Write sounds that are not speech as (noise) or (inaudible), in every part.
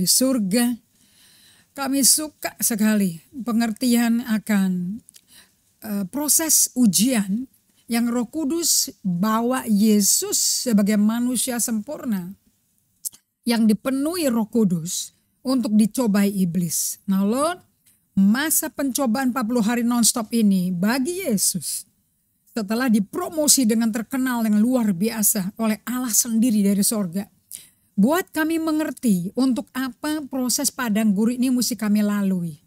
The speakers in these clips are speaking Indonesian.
di surga. Kami suka sekali pengertian akan uh, proses ujian yang Roh Kudus bawa Yesus sebagai manusia sempurna yang dipenuhi Roh Kudus untuk dicobai iblis. Nah, Lord, masa pencobaan 40 hari nonstop ini bagi Yesus setelah dipromosi dengan terkenal yang luar biasa oleh Allah sendiri dari sorga buat kami mengerti untuk apa proses padang gurih ini mesti kami lalui.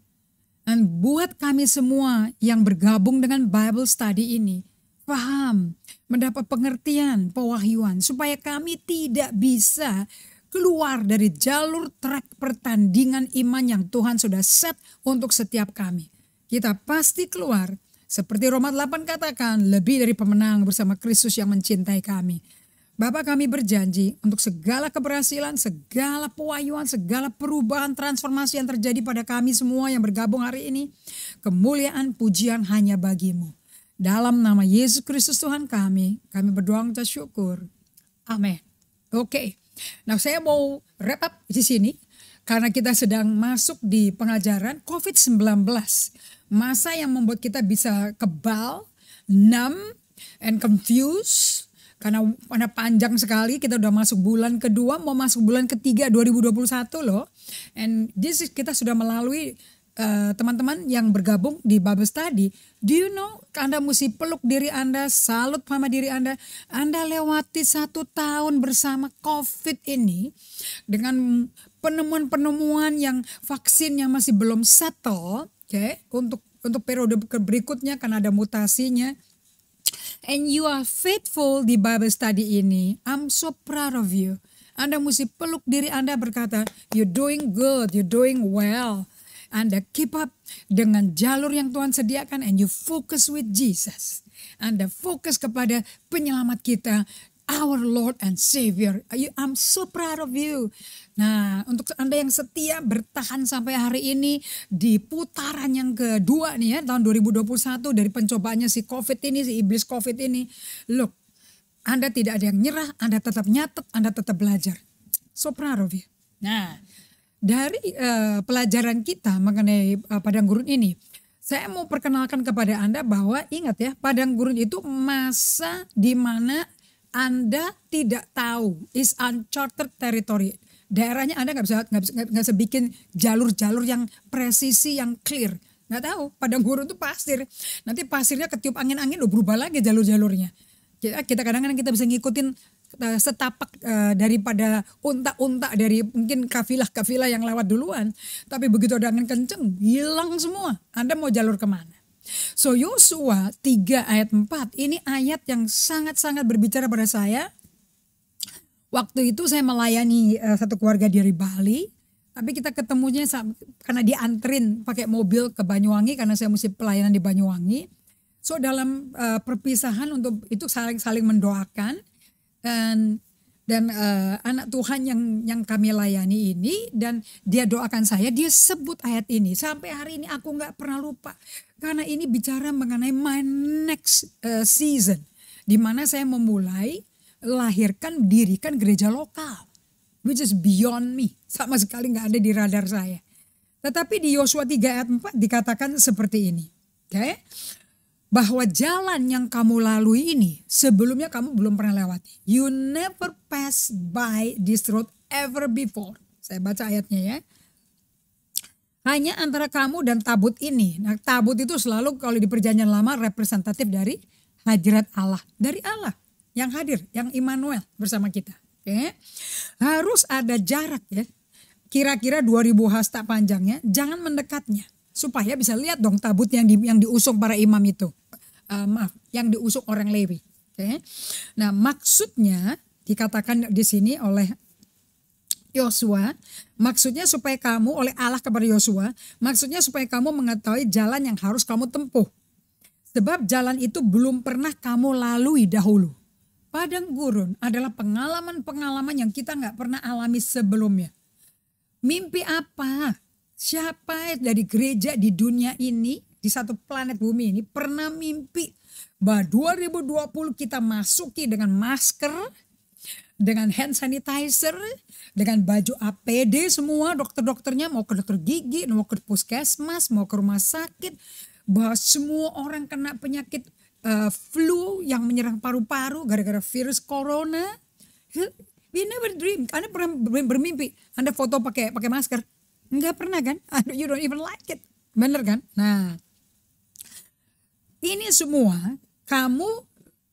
Dan buat kami semua yang bergabung dengan Bible study ini, paham, mendapat pengertian, pewahyuan, supaya kami tidak bisa keluar dari jalur track pertandingan iman yang Tuhan sudah set untuk setiap kami. Kita pasti keluar, seperti Roma 8 katakan, lebih dari pemenang bersama Kristus yang mencintai kami. Bapak kami berjanji untuk segala keberhasilan, segala pewayuan, segala perubahan transformasi yang terjadi pada kami semua yang bergabung hari ini. Kemuliaan pujian hanya bagimu. Dalam nama Yesus Kristus Tuhan kami, kami berdoa minta syukur. Amin. Oke. Okay. Nah saya mau wrap up di sini karena kita sedang masuk di pengajaran COVID-19. Masa yang membuat kita bisa kebal, numb, and confused karena karena panjang sekali kita udah masuk bulan kedua mau masuk bulan ketiga 2021 loh and this is, kita sudah melalui eh, teman-teman uh, yang bergabung di Babes tadi do you know anda mesti peluk diri anda salut sama diri anda anda lewati satu tahun bersama covid ini dengan penemuan-penemuan yang vaksin yang masih belum settle oke okay, untuk untuk periode berikutnya karena ada mutasinya and you are faithful di Bible study ini. I'm so proud of you. Anda mesti peluk diri Anda berkata, you're doing good, you're doing well. Anda keep up dengan jalur yang Tuhan sediakan and you focus with Jesus. Anda fokus kepada penyelamat kita our Lord and Savior. I'm so proud of you. Nah, untuk Anda yang setia bertahan sampai hari ini di putaran yang kedua nih ya, tahun 2021 dari pencobanya si COVID ini, si iblis COVID ini. Look, Anda tidak ada yang nyerah, Anda tetap nyatet, Anda tetap belajar. So proud of you. Nah, dari uh, pelajaran kita mengenai uh, padang gurun ini, saya mau perkenalkan kepada Anda bahwa ingat ya, padang gurun itu masa di mana anda tidak tahu is uncharted territory. Daerahnya Anda nggak bisa nggak bisa, gak bisa bikin jalur-jalur yang presisi yang clear. Nggak tahu. Padang gurun itu pasir. Nanti pasirnya ketiup angin-angin udah berubah lagi jalur-jalurnya. Kita kadang-kadang kita bisa ngikutin eh, setapak uh, daripada unta-unta dari mungkin kafilah-kafilah yang lewat duluan. Tapi begitu ada angin kenceng, hilang semua. Anda mau jalur kemana? So Yosua 3 ayat 4 ini ayat yang sangat-sangat berbicara pada saya. Waktu itu saya melayani uh, satu keluarga dari Bali, tapi kita ketemunya karena diantrin pakai mobil ke Banyuwangi karena saya mesti pelayanan di Banyuwangi. So dalam uh, perpisahan untuk itu saling saling mendoakan dan dan uh, anak Tuhan yang yang kami layani ini dan dia doakan saya dia sebut ayat ini sampai hari ini aku nggak pernah lupa karena ini bicara mengenai my next uh, season di mana saya memulai lahirkan dirikan gereja lokal which is beyond me sama sekali nggak ada di radar saya tetapi di Yosua 3 ayat 4 dikatakan seperti ini oke okay? bahwa jalan yang kamu lalui ini sebelumnya kamu belum pernah lewat You never pass by this road ever before. Saya baca ayatnya ya. Hanya antara kamu dan tabut ini. Nah, tabut itu selalu kalau di perjanjian lama representatif dari hadirat Allah, dari Allah yang hadir, yang Immanuel bersama kita. Oke. Harus ada jarak ya. Kira-kira 2000 hasta panjangnya, jangan mendekatnya supaya bisa lihat dong tabut yang di, yang diusung para imam itu uh, maaf yang diusung orang Lewi. Oke. Okay? Nah, maksudnya dikatakan di sini oleh Yosua, maksudnya supaya kamu oleh Allah kepada Yosua, maksudnya supaya kamu mengetahui jalan yang harus kamu tempuh. Sebab jalan itu belum pernah kamu lalui dahulu. Padang gurun adalah pengalaman-pengalaman yang kita nggak pernah alami sebelumnya. Mimpi apa? Siapa dari gereja di dunia ini di satu planet bumi ini pernah mimpi bahwa 2020 kita masuki dengan masker, dengan hand sanitizer, dengan baju APD semua dokter-dokternya mau ke dokter gigi, mau ke puskesmas, mau ke rumah sakit, bahwa semua orang kena penyakit uh, flu yang menyerang paru-paru gara-gara virus corona. We never dream. Anda pernah bermimpi Anda foto pakai pakai masker? Enggak pernah kan? (laughs) You don't even like it. Bener kan? Nah, ini semua kamu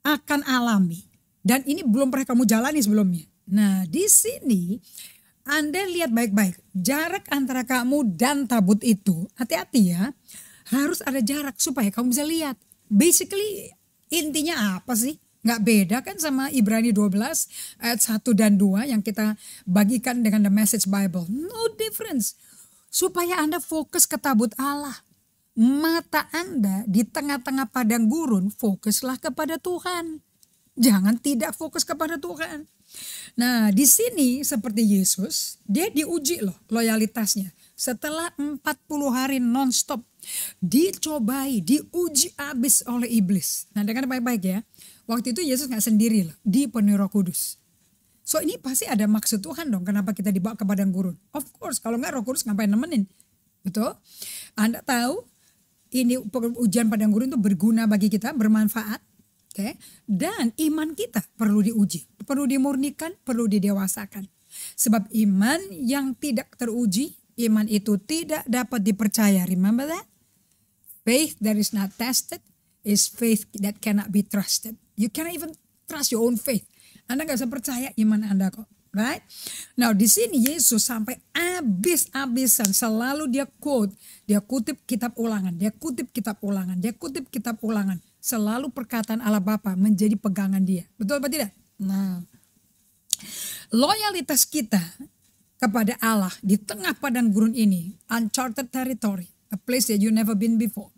akan alami dan ini belum pernah kamu jalani sebelumnya. Nah, di sini Anda lihat baik-baik jarak antara kamu dan tabut itu. Hati-hati ya. Harus ada jarak supaya kamu bisa lihat. Basically intinya apa sih? Nggak beda kan sama Ibrani 12 ayat 1 dan 2 yang kita bagikan dengan The Message Bible. No difference. Supaya Anda fokus ke tabut Allah mata Anda di tengah-tengah padang gurun, fokuslah kepada Tuhan. Jangan tidak fokus kepada Tuhan. Nah, di sini seperti Yesus, dia diuji loh loyalitasnya. Setelah 40 hari nonstop dicobai, diuji abis oleh iblis. Nah, dengan baik-baik ya. Waktu itu Yesus nggak sendiri loh, di Roh Kudus. So ini pasti ada maksud Tuhan dong kenapa kita dibawa ke padang gurun. Of course, kalau nggak Roh Kudus ngapain nemenin? Betul? Anda tahu ini ujian pada gurun itu berguna bagi kita, bermanfaat. Oke. Okay? Dan iman kita perlu diuji, perlu dimurnikan, perlu didewasakan. Sebab iman yang tidak teruji, iman itu tidak dapat dipercaya. Remember that? Faith that is not tested is faith that cannot be trusted. You cannot even trust your own faith. Anda nggak bisa percaya iman Anda kok right? Nah, di sini Yesus sampai abis-abisan selalu dia quote, dia kutip kitab Ulangan, dia kutip kitab Ulangan, dia kutip kitab Ulangan. Selalu perkataan Allah Bapa menjadi pegangan dia. Betul apa tidak? Nah, loyalitas kita kepada Allah di tengah padang gurun ini, uncharted territory, a place that you never been before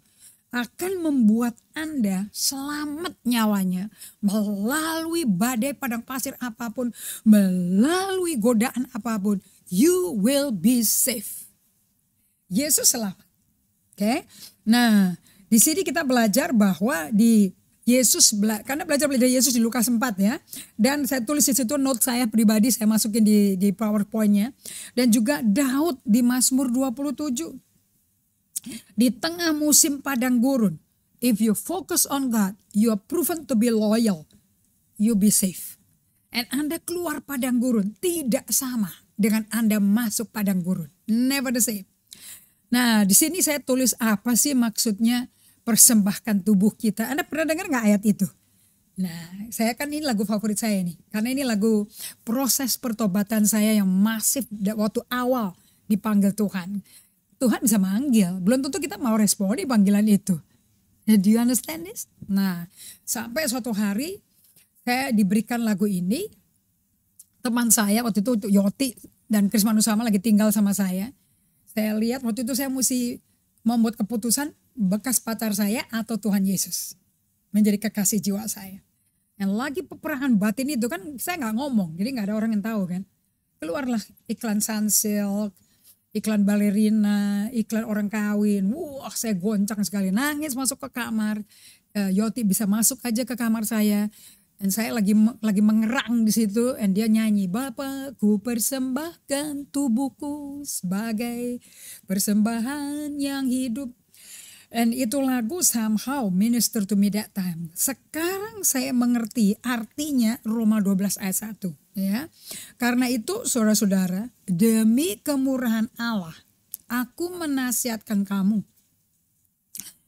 akan membuat Anda selamat nyawanya melalui badai padang pasir apapun, melalui godaan apapun. You will be safe. Yesus selamat. Oke. Okay? Nah, di sini kita belajar bahwa di Yesus karena belajar belajar Yesus di Lukas 4 ya. Dan saya tulis di situ note saya pribadi saya masukin di di PowerPoint-nya dan juga Daud di Mazmur 27 di tengah musim padang gurun, if you focus on God, you are proven to be loyal. You be safe. And Anda keluar padang gurun tidak sama dengan Anda masuk padang gurun. Never the same. Nah, di sini saya tulis apa sih maksudnya persembahkan tubuh kita. Anda pernah dengar nggak ayat itu? Nah, saya kan ini lagu favorit saya nih. Karena ini lagu proses pertobatan saya yang masif waktu awal dipanggil Tuhan. Tuhan bisa manggil. Belum tentu kita mau responi panggilan itu. Do you understand this? Nah, sampai suatu hari saya diberikan lagu ini. Teman saya waktu itu Yoti dan Chris Manusama lagi tinggal sama saya. Saya lihat waktu itu saya mesti membuat keputusan bekas pacar saya atau Tuhan Yesus menjadi kekasih jiwa saya. Yang lagi peperangan batin itu kan saya nggak ngomong, jadi nggak ada orang yang tahu kan. Keluarlah iklan Sunsilk, iklan balerina, iklan orang kawin. Wah, saya goncang sekali, nangis masuk ke kamar. Uh, Yoti bisa masuk aja ke kamar saya. Dan saya lagi lagi mengerang di situ dan dia nyanyi Bapak ku persembahkan tubuhku sebagai persembahan yang hidup dan itu lagu somehow minister to me that time. Sekarang saya mengerti artinya Roma 12 ayat 1 ya. Karena itu saudara-saudara, demi kemurahan Allah, aku menasihatkan kamu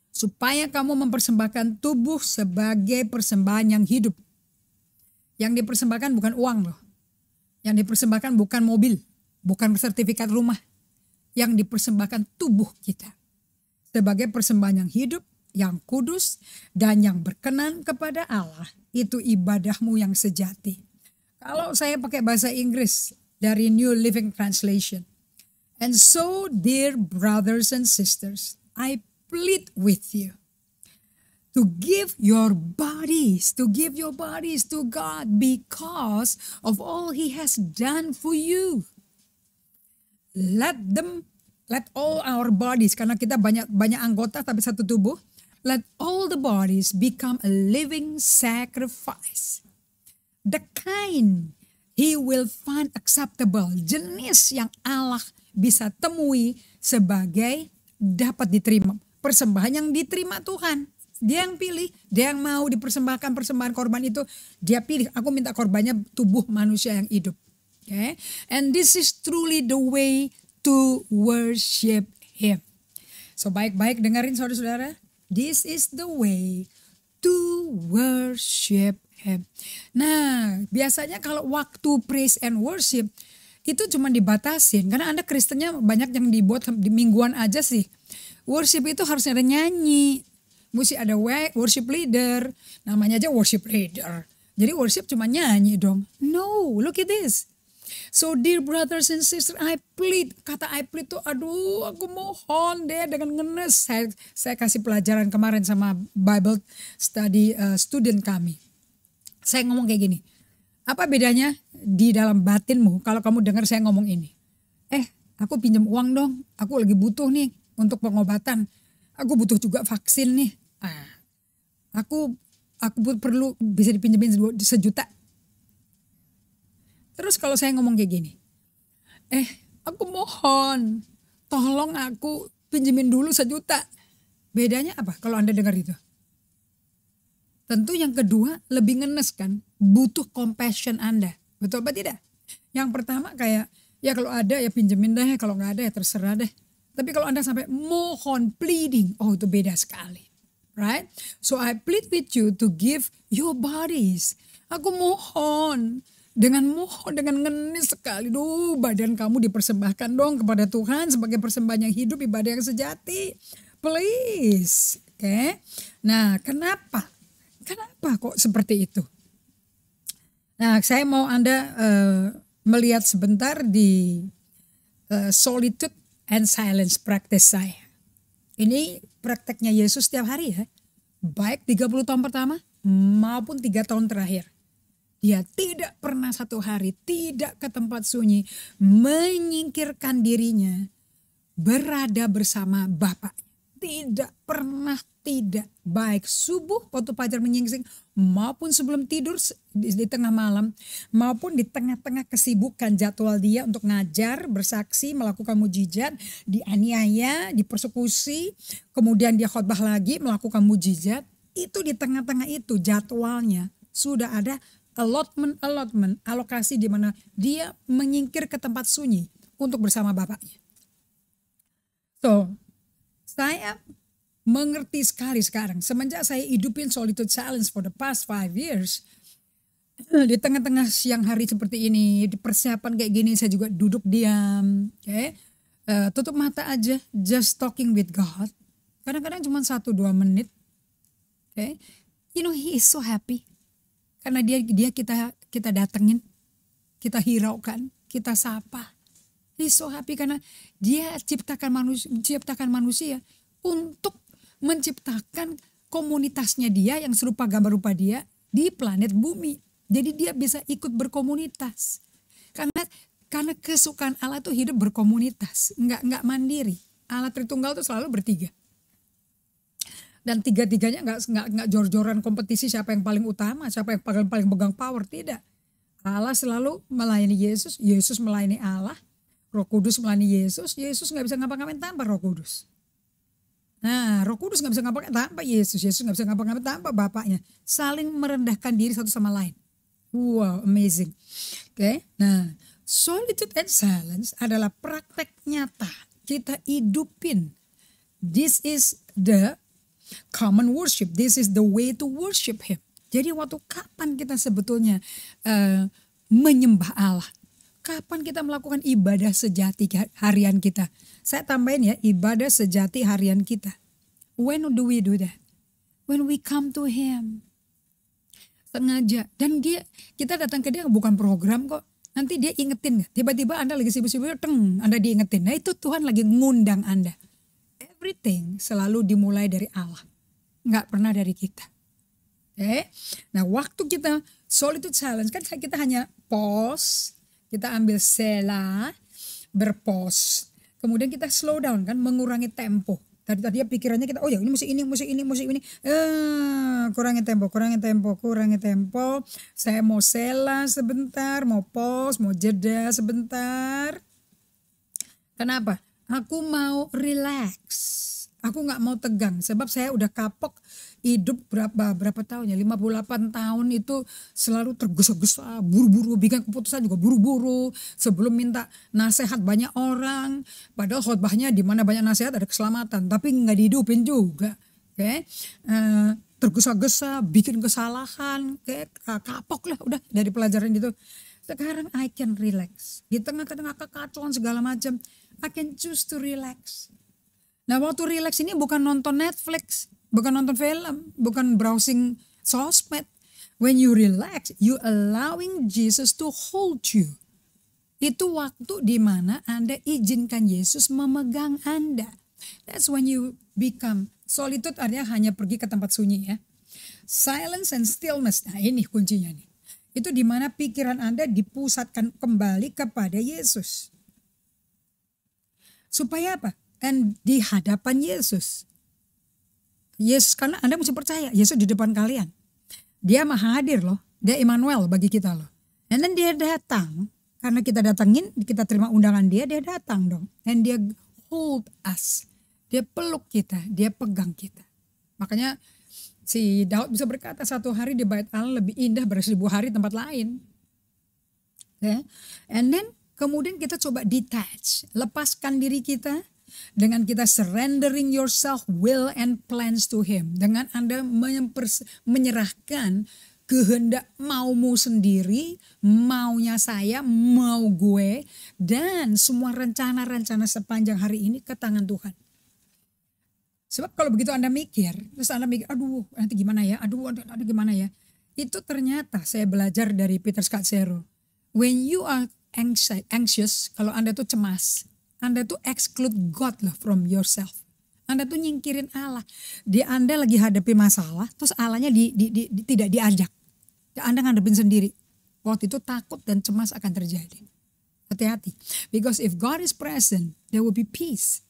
supaya kamu mempersembahkan tubuh sebagai persembahan yang hidup. Yang dipersembahkan bukan uang loh. Yang dipersembahkan bukan mobil, bukan sertifikat rumah. Yang dipersembahkan tubuh kita sebagai persembahan yang hidup, yang kudus, dan yang berkenan kepada Allah. Itu ibadahmu yang sejati. Kalau saya pakai bahasa Inggris dari New Living Translation. And so, dear brothers and sisters, I plead with you to give your bodies, to give your bodies to God because of all He has done for you. Let them Let all our bodies, karena kita banyak banyak anggota tapi satu tubuh. Let all the bodies become a living sacrifice. The kind he will find acceptable. Jenis yang Allah bisa temui sebagai dapat diterima. Persembahan yang diterima Tuhan. Dia yang pilih, dia yang mau dipersembahkan persembahan korban itu, dia pilih. Aku minta korbannya tubuh manusia yang hidup. Okay? And this is truly the way to worship him. So baik-baik dengerin saudara-saudara. This is the way to worship him. Nah, biasanya kalau waktu praise and worship itu cuma dibatasin karena Anda Kristennya banyak yang dibuat di mingguan aja sih. Worship itu harusnya ada nyanyi, mesti ada worship leader, namanya aja worship leader. Jadi worship cuma nyanyi dong. No, look at this. So dear brothers and sisters, I plead. Kata I plead tuh, aduh aku mohon deh dengan ngenes. Saya, saya kasih pelajaran kemarin sama Bible study uh, student kami. Saya ngomong kayak gini, apa bedanya di dalam batinmu kalau kamu dengar saya ngomong ini? Eh, aku pinjam uang dong, aku lagi butuh nih untuk pengobatan. Aku butuh juga vaksin nih. Ah, aku aku perlu bisa dipinjemin sejuta Terus kalau saya ngomong kayak gini, eh aku mohon tolong aku pinjemin dulu sejuta. Bedanya apa kalau Anda dengar itu? Tentu yang kedua lebih ngenes kan, butuh compassion Anda. Betul apa tidak? Yang pertama kayak, ya kalau ada ya pinjemin deh, kalau nggak ada ya terserah deh. Tapi kalau Anda sampai mohon pleading, oh itu beda sekali. Right? So I plead with you to give your bodies. Aku mohon dengan mohon dengan ngenis sekali duh badan kamu dipersembahkan dong kepada Tuhan sebagai persembahan yang hidup ibadah yang sejati please oke eh? okay? nah kenapa kenapa kok seperti itu nah saya mau anda uh, melihat sebentar di uh, solitude and silence practice saya ini prakteknya Yesus setiap hari ya baik 30 tahun pertama maupun tiga tahun terakhir Ya tidak pernah satu hari tidak ke tempat sunyi menyingkirkan dirinya berada bersama Bapaknya. Tidak pernah tidak baik subuh waktu pajar menyingsing maupun sebelum tidur di, di tengah malam maupun di tengah-tengah kesibukan jadwal dia untuk ngajar, bersaksi, melakukan mujizat, dianiaya, dipersekusi, kemudian dia khotbah lagi melakukan mujizat. Itu di tengah-tengah itu jadwalnya sudah ada allotment allotment alokasi di mana dia menyingkir ke tempat sunyi untuk bersama bapaknya. So, saya mengerti sekali sekarang semenjak saya hidupin solitude challenge for the past five years eh, di tengah-tengah siang hari seperti ini di persiapan kayak gini saya juga duduk diam oke okay? uh, eh, tutup mata aja just talking with God kadang-kadang cuma satu dua menit oke okay? you know he is so happy karena dia dia kita kita datengin kita hiraukan kita sapa he's so happy karena dia ciptakan manusia ciptakan manusia untuk menciptakan komunitasnya dia yang serupa gambar rupa dia di planet bumi jadi dia bisa ikut berkomunitas karena karena kesukaan Allah itu hidup berkomunitas nggak nggak mandiri Allah Tritunggal itu selalu bertiga dan tiga-tiganya nggak nggak nggak jor-joran kompetisi siapa yang paling utama, siapa yang paling paling pegang power, tidak. Allah selalu melayani Yesus, Yesus melayani Allah, Roh Kudus melayani Yesus, Yesus nggak bisa ngapa-ngapain tanpa Roh Kudus. Nah, Roh Kudus nggak bisa ngapa-ngapain tanpa Yesus, Yesus nggak bisa ngapa-ngapain tanpa Bapaknya. Saling merendahkan diri satu sama lain. Wow, amazing. Oke, okay? nah solitude and silence adalah praktek nyata. Kita hidupin. This is the Common worship, this is the way to worship him. Jadi waktu kapan kita sebetulnya uh, menyembah Allah? Kapan kita melakukan ibadah sejati harian kita? Saya tambahin ya, ibadah sejati harian kita. When do we do that? When we come to him. Sengaja. Dan dia kita datang ke dia bukan program kok. Nanti dia ingetin, tiba-tiba Anda lagi sibuk-sibuk, teng, Anda diingetin. Nah itu Tuhan lagi ngundang Anda everything selalu dimulai dari Allah. Nggak pernah dari kita. Oke. Eh, okay? Nah, waktu kita solitude challenge kan kita hanya pause, kita ambil sela, berpause. Kemudian kita slow down kan mengurangi tempo. Tadi tadi pikirannya kita oh ya ini musik ini musik ini musik ini eh kurangi tempo, kurangi tempo, kurangi tempo. Saya mau sela sebentar, mau pause, mau jeda sebentar. Kenapa? aku mau relax aku nggak mau tegang sebab saya udah kapok hidup berapa berapa tahun ya 58 tahun itu selalu tergesa-gesa buru-buru bikin keputusan juga buru-buru sebelum minta nasihat banyak orang padahal khutbahnya di mana banyak nasihat ada keselamatan tapi nggak dihidupin juga oke okay? uh, eh, tergesa-gesa bikin kesalahan kayak kapok lah udah dari pelajaran itu. sekarang I can relax di tengah-tengah kekacauan segala macam I can choose to relax. Nah waktu relax ini bukan nonton Netflix, bukan nonton film, bukan browsing sosmed. When you relax, you allowing Jesus to hold you. Itu waktu di mana Anda izinkan Yesus memegang Anda. That's when you become solitude artinya hanya pergi ke tempat sunyi ya. Silence and stillness. Nah, ini kuncinya nih. Itu di mana pikiran Anda dipusatkan kembali kepada Yesus. Supaya apa? Dan di hadapan Yesus. Yesus karena Anda mesti percaya Yesus di depan kalian. Dia maha hadir loh. Dia Immanuel bagi kita loh. And then dia datang karena kita datangin, kita terima undangan dia, dia datang dong. And dia hold us. Dia peluk kita, dia pegang kita. Makanya si Daud bisa berkata satu hari di bait Allah lebih indah dari seribu hari tempat lain. Yeah. And then Kemudian kita coba detach, lepaskan diri kita dengan kita surrendering yourself will and plans to him. Dengan Anda menyerahkan kehendak maumu sendiri, maunya saya, mau gue, dan semua rencana-rencana sepanjang hari ini ke tangan Tuhan. Sebab kalau begitu Anda mikir, terus Anda mikir, aduh nanti gimana ya, aduh, nanti aduh gimana ya. Itu ternyata saya belajar dari Peter Zero. When you are anxious, kalau Anda tuh cemas, Anda tuh exclude God lah from yourself. Anda tuh nyingkirin Allah. Di Anda lagi hadapi masalah, terus Allahnya di, di, di, di, tidak diajak. Anda ngadepin sendiri. Waktu itu takut dan cemas akan terjadi. Hati-hati. Because if God is present, there will be peace.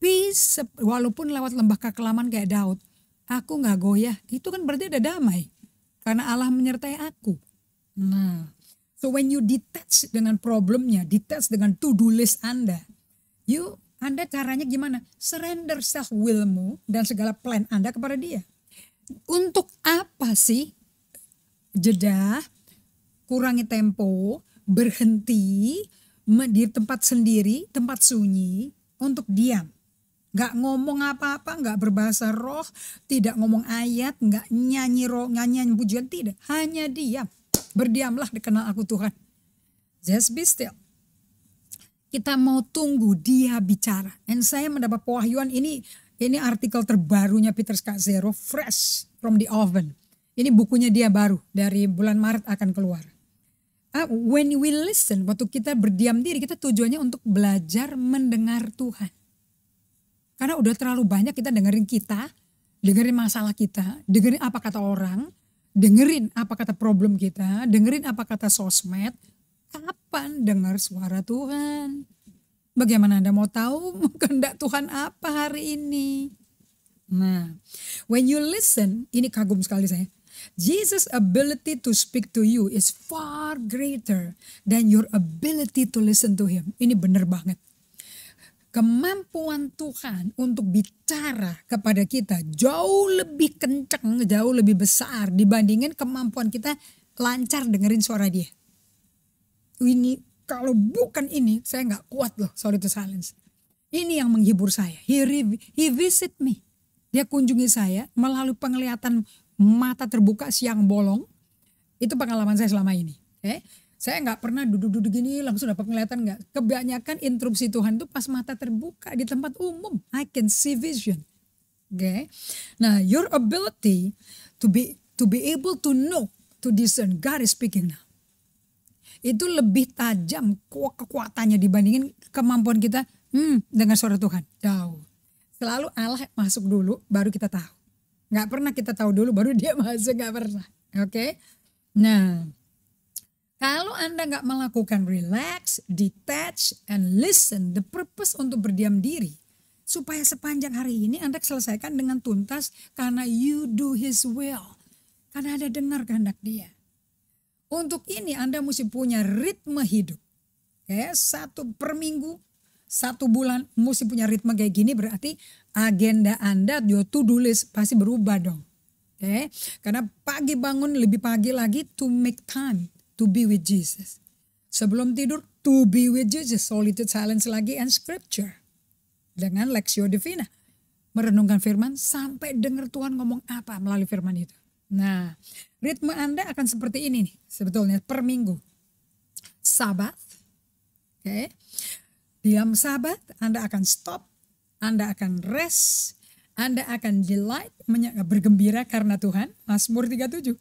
Peace, walaupun lewat lembah kekelaman kayak Daud, aku gak goyah. Itu kan berarti ada damai. Karena Allah menyertai aku. Nah, So when you detach dengan problemnya, detach dengan to-do list Anda, you Anda caranya gimana? Surrender self willmu dan segala plan Anda kepada dia. Untuk apa sih jeda, kurangi tempo, berhenti di tempat sendiri, tempat sunyi untuk diam. Gak ngomong apa-apa, gak berbahasa roh, tidak ngomong ayat, gak nyanyi roh, nyanyi pujian, tidak. Hanya diam Berdiamlah dikenal aku Tuhan. Just be still. Kita mau tunggu dia bicara. Dan saya mendapat pewahyuan ini ini artikel terbarunya Peter Scott Zero, fresh from the oven. Ini bukunya dia baru dari bulan Maret akan keluar. Uh, when we listen, waktu kita berdiam diri, kita tujuannya untuk belajar mendengar Tuhan. Karena udah terlalu banyak kita dengerin kita, dengerin masalah kita, dengerin apa kata orang, dengerin apa kata problem kita, dengerin apa kata sosmed, kapan dengar suara Tuhan? Bagaimana Anda mau tahu (laughs) kehendak Tuhan apa hari ini? Nah, when you listen, ini kagum sekali saya. Jesus' ability to speak to you is far greater than your ability to listen to him. Ini benar banget kemampuan Tuhan untuk bicara kepada kita jauh lebih kencang, jauh lebih besar dibandingkan kemampuan kita lancar dengerin suara dia. Ini kalau bukan ini saya nggak kuat loh, sorry to silence. Ini yang menghibur saya. He, he visit me. Dia kunjungi saya melalui penglihatan mata terbuka siang bolong. Itu pengalaman saya selama ini. Okay? saya nggak pernah duduk-duduk gini langsung dapat kelihatan nggak. Kebanyakan interupsi Tuhan itu pas mata terbuka di tempat umum. I can see vision. Oke. Okay? Nah, your ability to be to be able to know, to discern God is speaking now. Itu lebih tajam kekuatannya dibandingin kemampuan kita hmm, dengan suara Tuhan. Tahu. Selalu Allah masuk dulu baru kita tahu. Nggak pernah kita tahu dulu baru dia (laughs) masuk nggak pernah. Oke. Okay? Nah, kalau Anda nggak melakukan relax, detach, and listen, the purpose untuk berdiam diri, supaya sepanjang hari ini Anda selesaikan dengan tuntas karena you do his will. Karena Anda dengar kehendak dia. Untuk ini Anda mesti punya ritme hidup. Oke, satu per minggu, satu bulan mesti punya ritme kayak gini berarti agenda Anda, your to-do list pasti berubah dong. Oke, karena pagi bangun lebih pagi lagi to make time to be with Jesus. Sebelum tidur, to be with Jesus, solitude, silence lagi, and scripture. Dengan Lexio Divina. Merenungkan firman sampai dengar Tuhan ngomong apa melalui firman itu. Nah, ritme Anda akan seperti ini nih sebetulnya per minggu. Sabat, oke. Okay. Diam sabat, Anda akan stop, Anda akan rest, Anda akan delight, bergembira karena Tuhan. Mazmur 37.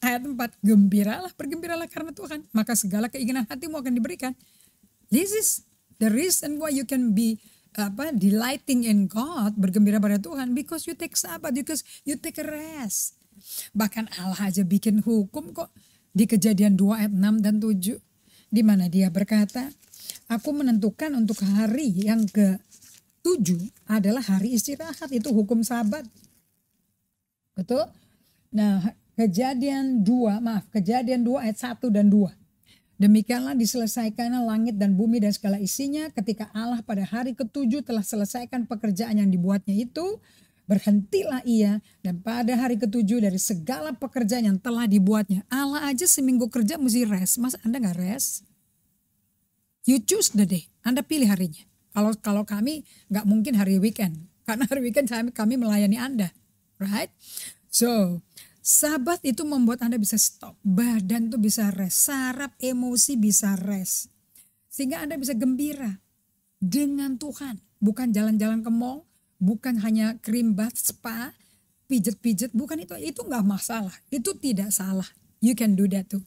Ayat 4, gembiralah, bergembiralah karena Tuhan, maka segala keinginan hatimu akan diberikan. This is the reason why you can be apa delighting in God, bergembira pada Tuhan because you take sabat, because you take a rest. Bahkan Allah aja bikin hukum kok di kejadian 2 ayat 6 dan 7 di mana dia berkata, aku menentukan untuk hari yang ke tujuh adalah hari istirahat itu hukum sabat betul nah Kejadian 2, maaf, kejadian 2 ayat 1 dan 2. Demikianlah diselesaikan langit dan bumi dan segala isinya ketika Allah pada hari ketujuh telah selesaikan pekerjaan yang dibuatnya itu. Berhentilah ia dan pada hari ketujuh dari segala pekerjaan yang telah dibuatnya. Allah aja seminggu kerja mesti rest. Mas Anda gak rest? You choose the day. Anda pilih harinya. Kalau kalau kami gak mungkin hari weekend. (laughs) Karena hari weekend kami, kami melayani Anda. Right? So, Sabat itu membuat Anda bisa stop, badan tuh bisa rest, sarap emosi bisa rest. Sehingga Anda bisa gembira dengan Tuhan, bukan jalan-jalan ke mall, bukan hanya krim bath spa, pijet-pijet, bukan itu, itu nggak masalah, itu tidak salah. You can do that too.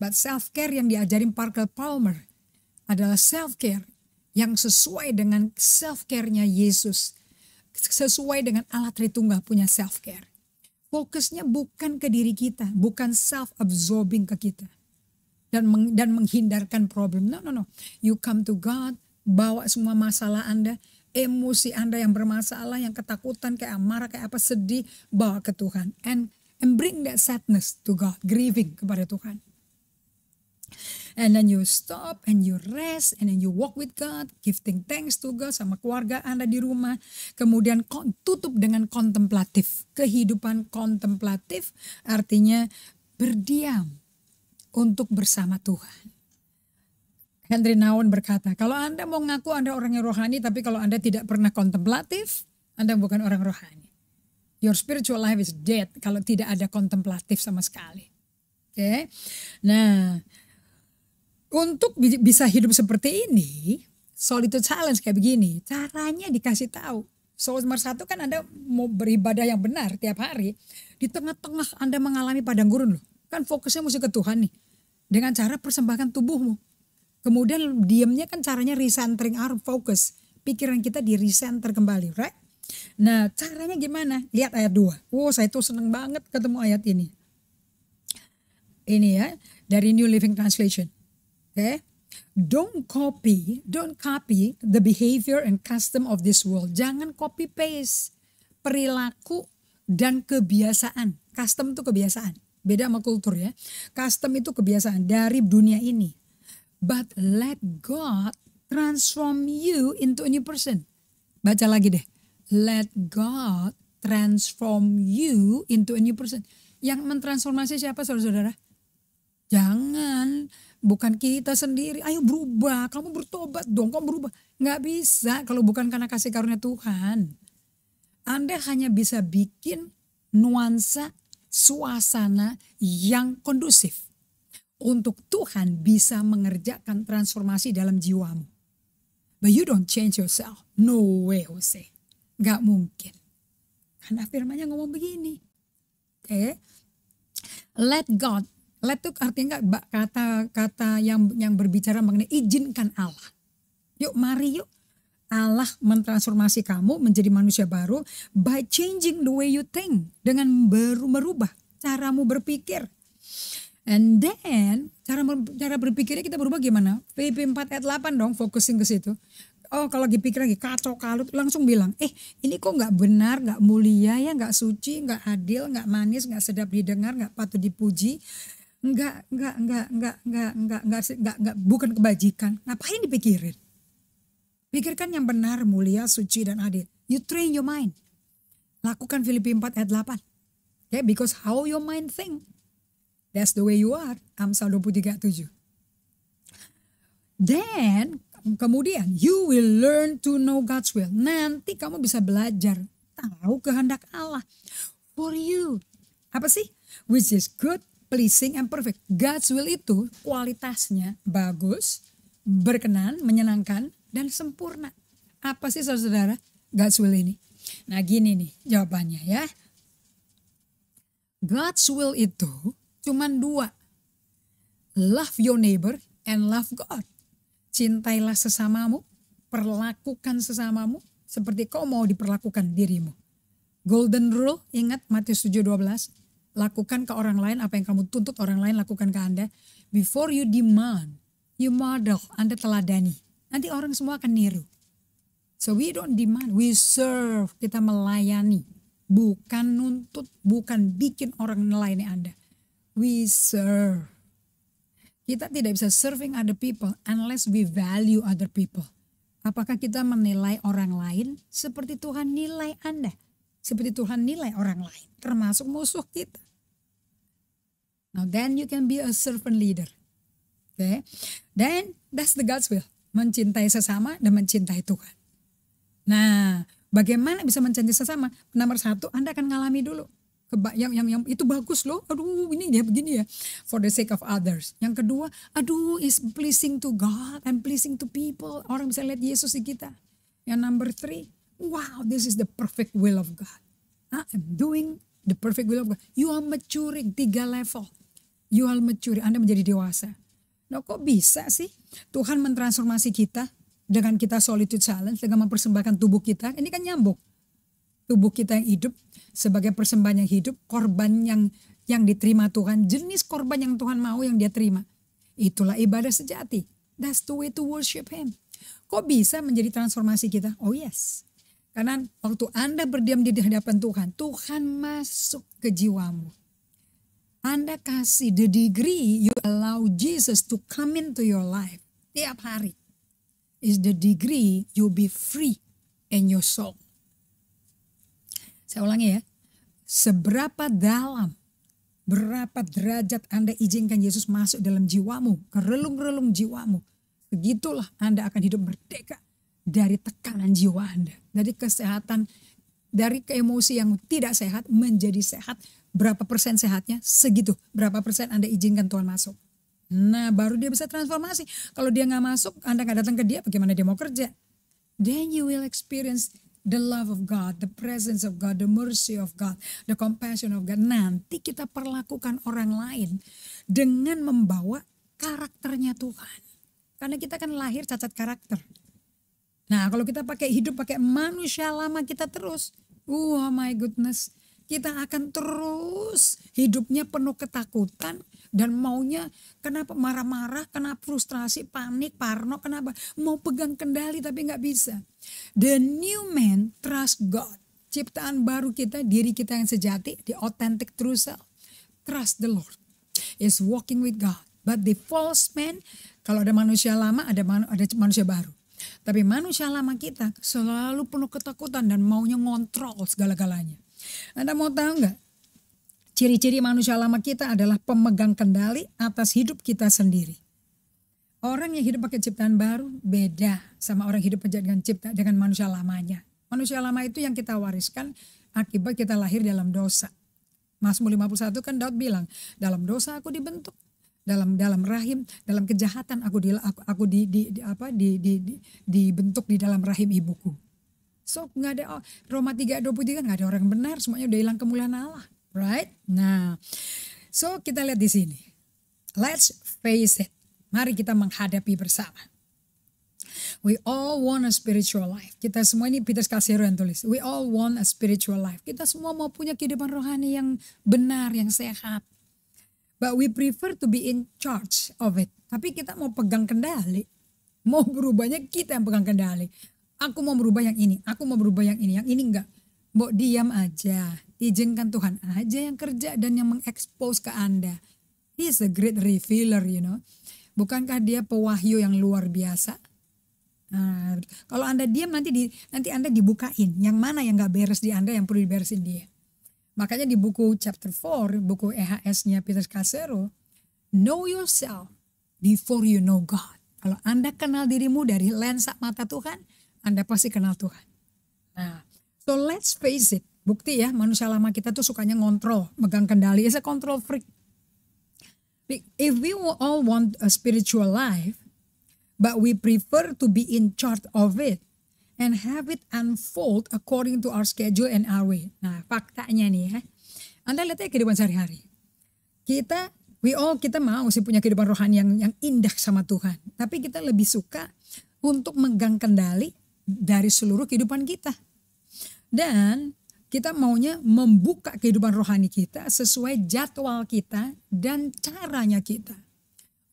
But self care yang diajarin Parker Palmer adalah self care yang sesuai dengan self care-nya Yesus, sesuai dengan alat Tritunggal punya self care fokusnya bukan ke diri kita, bukan self-absorbing ke kita. Dan, meng, dan menghindarkan problem. No, no, no. You come to God, bawa semua masalah Anda, emosi Anda yang bermasalah, yang ketakutan, kayak amarah, kayak apa, sedih, bawa ke Tuhan. And, and bring that sadness to God, grieving kepada Tuhan. And then you stop and you rest and then you walk with God, giving thanks to God sama keluarga Anda di rumah. Kemudian tutup dengan kontemplatif. Kehidupan kontemplatif artinya berdiam untuk bersama Tuhan. Henry Nawan berkata, kalau Anda mau ngaku Anda orang yang rohani, tapi kalau Anda tidak pernah kontemplatif, Anda bukan orang rohani. Your spiritual life is dead kalau tidak ada kontemplatif sama sekali. Oke, okay? nah untuk bisa hidup seperti ini, solitude challenge kayak begini, caranya dikasih tahu. Soal nomor satu kan Anda mau beribadah yang benar tiap hari, di tengah-tengah Anda mengalami padang gurun loh. Kan fokusnya mesti ke Tuhan nih. Dengan cara persembahkan tubuhmu. Kemudian diamnya kan caranya recentering our focus. Pikiran kita di recenter kembali, right? Nah, caranya gimana? Lihat ayat dua. Wow, saya tuh seneng banget ketemu ayat ini. Ini ya, dari New Living Translation. Okay? Eh? Don't copy, don't copy the behavior and custom of this world. Jangan copy paste perilaku dan kebiasaan. Custom itu kebiasaan. Beda sama kultur ya. Custom itu kebiasaan dari dunia ini. But let God transform you into a new person. Baca lagi deh. Let God transform you into a new person. Yang mentransformasi siapa saudara-saudara? Jangan, bukan kita sendiri. Ayo berubah, kamu bertobat dong, kamu berubah. Nggak bisa kalau bukan karena kasih karunia Tuhan. Anda hanya bisa bikin nuansa suasana yang kondusif untuk Tuhan bisa mengerjakan transformasi dalam jiwamu. But you don't change yourself. No way, Jose. nggak mungkin. Karena firmannya ngomong begini. Oke. Okay? Let God Let itu artinya enggak kata-kata yang yang berbicara mengenai izinkan Allah. Yuk mari yuk Allah mentransformasi kamu menjadi manusia baru by changing the way you think dengan merubah caramu berpikir. And then cara cara berpikirnya kita berubah gimana? PP 4 ayat 8 dong focusing ke situ. Oh kalau dipikir lagi kacau kalut langsung bilang eh ini kok nggak benar nggak mulia ya nggak suci nggak adil nggak manis nggak sedap didengar nggak patut dipuji Enggak, enggak, enggak, enggak, enggak, enggak, enggak, enggak, enggak, bukan kebajikan. Ngapain dipikirin? Pikirkan yang benar, mulia, suci, dan adil. You train your mind. Lakukan Filipi 4 ayat 8. Okay, because how your mind think, that's the way you are. Amsal 23 ayat 7. Then, kemudian, you will learn to know God's will. Nanti kamu bisa belajar tahu kehendak Allah for you. Apa sih? Which is good, pleasing and perfect. God's will itu kualitasnya bagus, berkenan, menyenangkan, dan sempurna. Apa sih saudara-saudara God's will ini? Nah gini nih jawabannya ya. God's will itu cuman dua. Love your neighbor and love God. Cintailah sesamamu, perlakukan sesamamu seperti kau mau diperlakukan dirimu. Golden rule, ingat Matius 7:12, lakukan ke orang lain apa yang kamu tuntut orang lain lakukan ke Anda. Before you demand, you model, Anda teladani. Nanti orang semua akan niru. So we don't demand, we serve. Kita melayani. Bukan nuntut, bukan bikin orang lain Anda. We serve. Kita tidak bisa serving other people unless we value other people. Apakah kita menilai orang lain seperti Tuhan nilai Anda? Seperti Tuhan nilai orang lain, termasuk musuh kita. Now then you can be a servant leader. Okay? Then that's the God's will. Mencintai sesama dan mencintai Tuhan. Nah, bagaimana bisa mencintai sesama? Nomor satu, Anda akan ngalami dulu. yang, yang, yang itu bagus loh. Aduh, ini dia begini ya. For the sake of others. Yang kedua, aduh is pleasing to God and pleasing to people. Orang bisa lihat Yesus di kita. Yang number three, wow, this is the perfect will of God. I'm doing the perfect will of God. You are maturing tiga level. You are mature, Anda menjadi dewasa. Nah kok bisa sih Tuhan mentransformasi kita dengan kita solitude challenge, dengan mempersembahkan tubuh kita, ini kan nyambung. Tubuh kita yang hidup sebagai persembahan yang hidup, korban yang yang diterima Tuhan, jenis korban yang Tuhan mau yang dia terima. Itulah ibadah sejati. That's the way to worship him. Kok bisa menjadi transformasi kita? Oh yes. Karena waktu Anda berdiam di hadapan Tuhan, Tuhan masuk ke jiwamu. Anda kasih the degree you allow Jesus to come into your life tiap hari is the degree you be free in your soul. Saya ulangi ya. Seberapa dalam, berapa derajat Anda izinkan Yesus masuk dalam jiwamu, ke relung-relung jiwamu. Begitulah Anda akan hidup merdeka dari tekanan jiwa Anda, dari kesehatan, dari keemosi yang tidak sehat menjadi sehat, berapa persen sehatnya segitu berapa persen anda izinkan Tuhan masuk nah baru dia bisa transformasi kalau dia nggak masuk anda nggak datang ke dia bagaimana dia mau kerja then you will experience the love of God, the presence of God, the mercy of God, the compassion of God. Nanti kita perlakukan orang lain dengan membawa karakternya Tuhan. Karena kita kan lahir cacat karakter. Nah, kalau kita pakai hidup pakai manusia lama kita terus, oh my goodness, kita akan terus hidupnya penuh ketakutan dan maunya kenapa marah-marah, kenapa frustrasi, panik, parno, kenapa mau pegang kendali tapi nggak bisa. The new man trust God. Ciptaan baru kita, diri kita yang sejati, the authentic true self. Trust the Lord. Is walking with God. But the false man, kalau ada manusia lama, ada man, ada manusia baru. Tapi manusia lama kita selalu penuh ketakutan dan maunya ngontrol segala-galanya. Anda mau tahu nggak? Ciri-ciri manusia lama kita adalah pemegang kendali atas hidup kita sendiri. Orang yang hidup pakai ciptaan baru beda sama orang hidup dengan cipta dengan manusia lamanya. Manusia lama itu yang kita wariskan akibat kita lahir dalam dosa. Mazmur 51 kan Daud bilang, dalam dosa aku dibentuk dalam dalam rahim dalam kejahatan aku aku, di, apa di, di, di dibentuk di dalam rahim ibuku So nggak ada oh, Roma kan nggak ada orang benar, semuanya udah hilang kemuliaan Allah, right? Nah, so kita lihat di sini. Let's face it. Mari kita menghadapi bersama. We all want a spiritual life. Kita semua ini Peter Scalzero yang tulis. We all want a spiritual life. Kita semua mau punya kehidupan rohani yang benar, yang sehat. But we prefer to be in charge of it. Tapi kita mau pegang kendali. Mau berubahnya kita yang pegang kendali aku mau berubah yang ini aku mau berubah yang ini yang ini enggak Mbok diam aja, izinkan Tuhan aja yang kerja dan yang mengekspos ke Anda. He is a great revealer, you know. Bukankah dia pewahyu yang luar biasa? Nah, kalau Anda diam nanti di, nanti Anda dibukain. Yang mana yang gak beres di Anda yang perlu diberesin dia. Makanya di buku chapter 4, buku EHS-nya Peter Casero, know yourself before you know God. Kalau Anda kenal dirimu dari lensa mata Tuhan, anda pasti kenal Tuhan. Nah, so let's face it, bukti ya manusia lama kita tuh sukanya ngontrol, megang kendali, is a control freak. If we all want a spiritual life, but we prefer to be in charge of it and have it unfold according to our schedule and our way. Nah, faktanya nih ya. Anda lihat ya kehidupan sehari-hari. Kita we all kita mau sih punya kehidupan rohani yang yang indah sama Tuhan, tapi kita lebih suka untuk megang kendali dari seluruh kehidupan kita. Dan kita maunya membuka kehidupan rohani kita sesuai jadwal kita dan caranya kita.